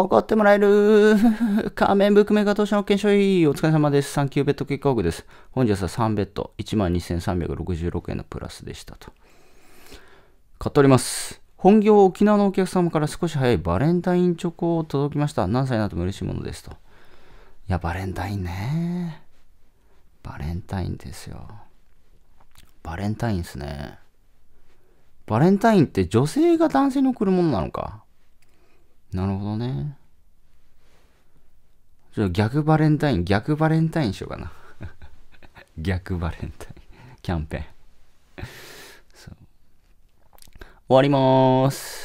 怒ってもらえる 仮面ブックメーカー投資の保険証いお疲れ様です。サンキューベッド結果枠です。本日は3ベッド、12,366円のプラスでしたと。買っております。本業沖縄のお客様から少し早いバレンタインチョコを届きました。何歳になっても嬉しいものですと。いや、バレンタインね。バレンタインですよ。バレンタインですね。バレンタインって女性が男性に贈るものなのか。なるほどね。じゃあ逆バレンタイン、逆バレンタインしようかな。逆バレンタイン、キャンペーン。終わりまーす。